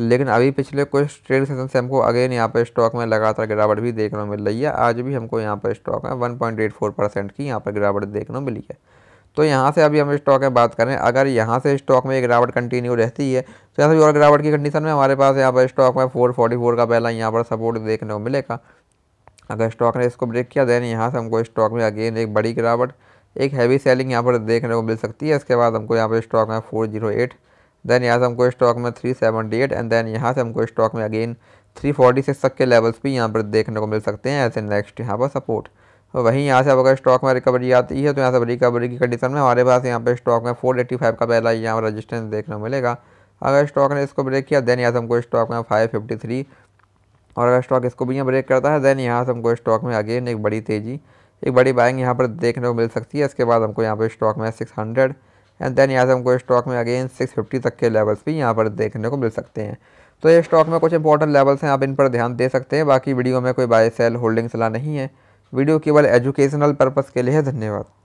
लेकिन अभी पिछले कुछ ट्रेड सेशन से हमको अगेन यहाँ पर स्टॉक में लगातार गिरावट भी देखने को मिल रही है आज भी हमको यहाँ पर स्टॉक में वन परसेंट की यहाँ पर गिरावट देखने को मिली है तो यहाँ से अभी हम स्टॉक में बात करें अगर यहाँ से स्टॉक में गिरावट कंटिन्यू रहती है तो यहाँ से और गिरावट की कंडीशन में हमारे पास यहाँ पर स्टॉक में फोर का पहला यहाँ पर सपोर्ट देखने को मिलेगा अगर स्टॉक ने इसको ब्रेक किया देन यहाँ से हमको स्टॉक में अगेन एक बड़ी गिरावट एक हैवी सेलिंग यहाँ पर देखने को मिल सकती है इसके बाद हमको यहाँ पर स्टॉक में फोर जीरो एट देन यहाँ से हमको स्टॉक में three seventy eight and then यहाँ से हमको स्टॉक में अगेन थ्री फोर्टी सिक्स तक के लेवल्स भी यहाँ पर देखने को मिल सकते हैं एज ए नेक्स्ट यहाँ पर सपोर्ट तो वहीं यहाँ से अब अगर स्टॉक में रिकवरी आती है तो यहाँ से रिकवरी की कंडीशन में हमारे पास यहाँ पर स्टॉक में फोर एट्टी फाइव का पहला यहाँ पर रजिस्टेंस देखने को मिलेगा अगर स्टॉक ने इसको ब्रेक किया देन यहाँ से हमको स्टॉक में फाइव फिफ्टी थ्री और अगर स्टॉक इसको भी यहाँ ब्रेक करता है देन यहाँ से हमको स्टॉक में अगेन एक बड़ी तेज़ी एक बड़ी बाइंग यहाँ पर देखने को मिल सकती है इसके बाद हमको यहाँ पर स्टॉक में सिक्स हंड्रेड एंड देन यहाँ से हमको स्टॉक में अगेन 650 तक के लेवल्स भी यहाँ पर देखने को मिल सकते हैं तो ये स्टॉक में कुछ इंपॉर्टेंट लेवल्स हैं आप इन पर ध्यान दे सकते हैं बाकी वीडियो में कोई बाय सेल होल्डिंग सलाह नहीं है वीडियो केवल एजुकेशनल पर्पज़ के लिए है धन्यवाद